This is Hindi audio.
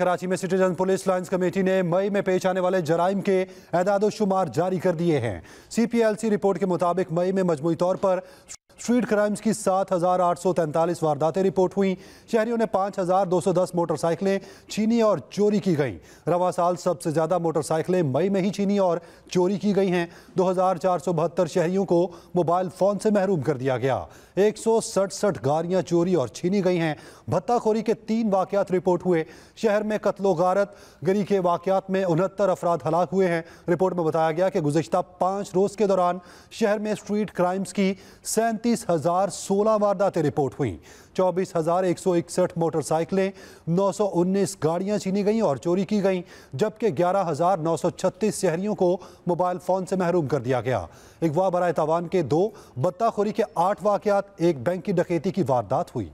कराची में सिटीजन पुलिस लाइंस कमेटी ने मई में पेश आने वाले जराइम के एदाद शुमार जारी कर दिए हैं सी रिपोर्ट के मुताबिक मई में मजमू तौर पर स्ट्रीट क्राइम्स की सात हज़ार आठ सौ तैंतालीस वारदातें रिपोर्ट हुई शहरियों ने पाँच हज़ार दो सौ दस मोटरसाइकिलें छीनी और चोरी की गई रवा साल सबसे ज़्यादा मोटरसाइकिलें मई में ही छीनी और चोरी की गई हैं दो हज़ार चार सौ बहत्तर शहरियों को मोबाइल फ़ोन से महरूम कर दिया गया एक सौ सड़सठ गाड़ियाँ चोरी और छीनी गई हैं भत्ताखोरी के तीन वाक़ात रिपोर्ट हुए शहर में कत्लो गारत गरी के वाक़ात में उनहत्तर अफराद हलाक हुए हैं रिपोर्ट में बताया गया कि गुजशत पाँच रोज़ के दौरान शहर में स्ट्रीट क्राइम्स की सैंतीस इकतीस हज़ार सोलह वारदातें रिपोर्ट हुई चौबीस हज़ार एक सौ इकसठ मोटरसाइकिलें नौ सौ उन्नीस गाड़ियां छीनी गईं और चोरी की गईं जबकि ग्यारह हज़ार नौ सौ छत्तीस शहरियों को मोबाइल फ़ोन से महरूम कर दिया गया अगवा बरए तवान के दो बत्ताखोरी के आठ वाक़ात एक बैंक की डकैती की वारदात हुई